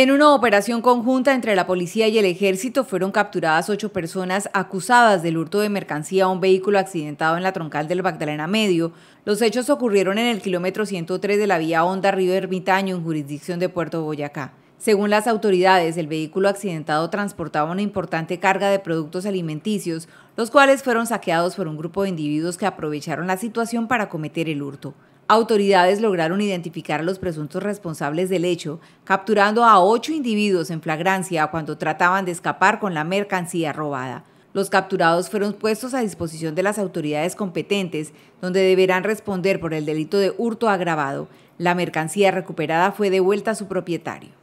En una operación conjunta entre la policía y el ejército fueron capturadas ocho personas acusadas del hurto de mercancía a un vehículo accidentado en la troncal del Magdalena Medio. Los hechos ocurrieron en el kilómetro 103 de la vía Honda Río Ermitaño, en jurisdicción de Puerto Boyacá. Según las autoridades, el vehículo accidentado transportaba una importante carga de productos alimenticios, los cuales fueron saqueados por un grupo de individuos que aprovecharon la situación para cometer el hurto. Autoridades lograron identificar a los presuntos responsables del hecho, capturando a ocho individuos en flagrancia cuando trataban de escapar con la mercancía robada. Los capturados fueron puestos a disposición de las autoridades competentes, donde deberán responder por el delito de hurto agravado. La mercancía recuperada fue devuelta a su propietario.